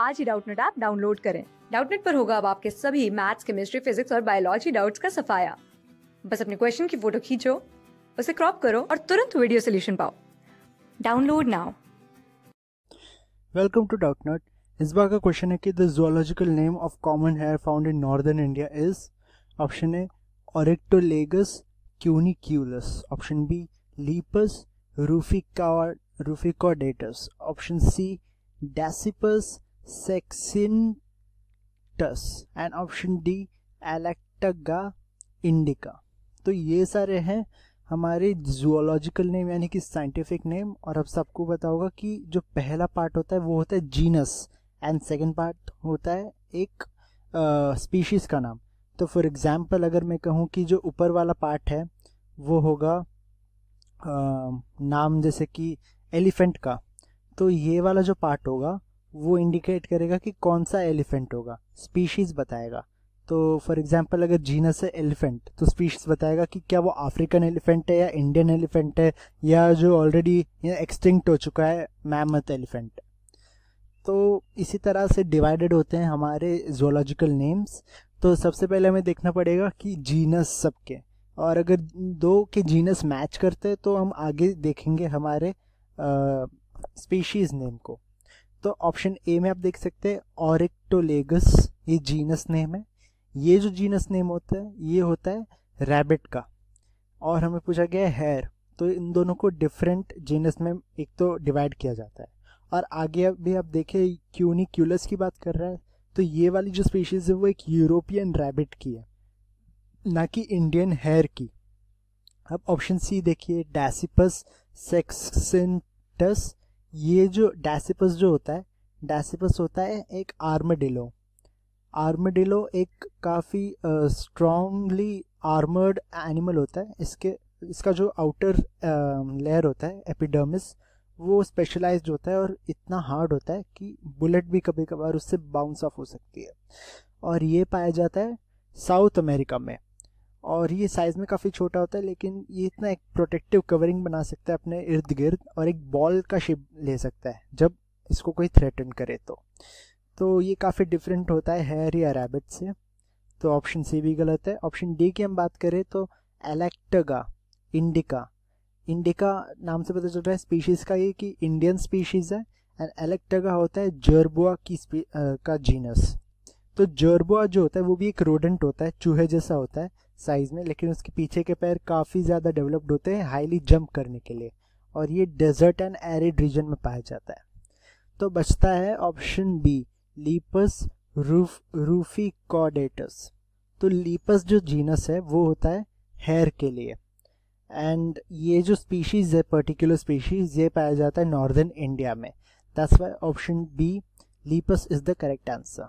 आज ही Doubtnut app download करें डाउटनेट पर होगा अब आपके सभी मैथ्स केमिस्ट्री फिजिक्स और बायोलॉजी डाउट्स का सफाया बस अपने क्वेश्चन की फोटो खींचो उसे क्रॉप करो और तुरंत वीडियो सोल्यूशन पाओ download now welcome to Doubtnut इस बार का क्वेश्चन है कि the zoological name of common hare found in northern India is option A Oryctolagus cuniculus option B Lepus ruficaudatus option C Dasypus sexcinctus and option D Allactaga indica तो ये सारे हैं हमारे जूलॉजिकल नेम यानी कि scientific name और अब सबको पता होगा कि जो पहला पार्ट होता है वो होता है जीनस एंड सेकेंड पार्ट होता है एक स्पीशीज़ का नाम तो फॉर एग्ज़ाम्पल अगर मैं कहूँ कि जो ऊपर वाला पार्ट है वो होगा uh, नाम जैसे कि एलिफेंट का तो ये वाला जो पार्ट होगा वो इंडिकेट करेगा कि कौन सा एलिफेंट होगा स्पीशीज़ बताएगा तो फॉर एग्जांपल अगर जीनस है एलिफेंट तो स्पीशीज बताएगा कि क्या वो अफ्रीकन एलिफेंट है या इंडियन एलिफेंट है या जो ऑलरेडी एक्सटिंक्ट हो चुका है मैमथ एलिफेंट तो इसी तरह से डिवाइडेड होते हैं हमारे जोलॉजिकल नेम्स तो सबसे पहले हमें देखना पड़ेगा कि जीनस सबके और अगर दो के जीनस मैच करते हैं तो हम आगे देखेंगे हमारे स्पीशीज़ नेम को तो ऑप्शन ए में आप देख सकते हैं ऑरिक्टोलेगस ये जीनस नेम है ये जो जीनस नेम होता है ये होता है रैबिट का और हमें पूछा गया है हेयर तो इन दोनों को डिफरेंट जीनस में एक तो डिवाइड किया जाता है और आगे भी आप देखें क्यूनिक्यूलस की बात कर रहा है तो ये वाली जो स्पीशीज़ है वो एक यूरोपियन रैबिट की है ना कि इंडियन हेयर की अब ऑप्शन सी देखिए डैसिपस सेक्सेंटस ये जो डैसिपस जो होता है डैसिपस होता है एक आर्मेडिलो आर्मेडिलो एक काफ़ी स्ट्रांगली आर्मर्ड एनिमल होता है इसके इसका जो आउटर लेयर होता है एपिडर्मिस वो स्पेशलाइज्ड होता है और इतना हार्ड होता है कि बुलेट भी कभी कभार उससे बाउंस ऑफ हो सकती है और ये पाया जाता है साउथ अमेरिका में और ये साइज़ में काफ़ी छोटा होता है लेकिन ये इतना एक प्रोटेक्टिव कवरिंग बना सकता है अपने इर्द गिर्द और एक बॉल का शेप ले सकता है जब इसको कोई थ्रेटन करे तो तो ये काफ़ी डिफरेंट होता है हेयर या रैबिट से तो ऑप्शन सी भी गलत है ऑप्शन डी की हम बात करें तो एलेक्टगा इंडिका इंडिका नाम से पता चल रहा है स्पीशीज़ का ये कि इंडियन स्पीशीज़ है एंड एलेक्टगा होता है जर्बुआ की आ, का जीनस तो जर्बुआ जो होता है वो भी एक रोडेंट होता है चूहे जैसा होता है साइज़ में लेकिन उसके पीछे के पैर काफ़ी ज़्यादा डेवलप्ड होते हैं हाईली जंप करने के लिए और ये डेजर्ट एंड एरिड रीजन में पाया जाता है तो बचता है option B Lepus ruf ruficaudatus तो लीपस जो जीनस है वो होता है हेयर के लिए एंड ये जो स्पीशीज़ है पर्टिकुलर स्पीशीज़ ये पाया जाता है नॉर्दर्न इंडिया में दस why option B Lepus is the correct answer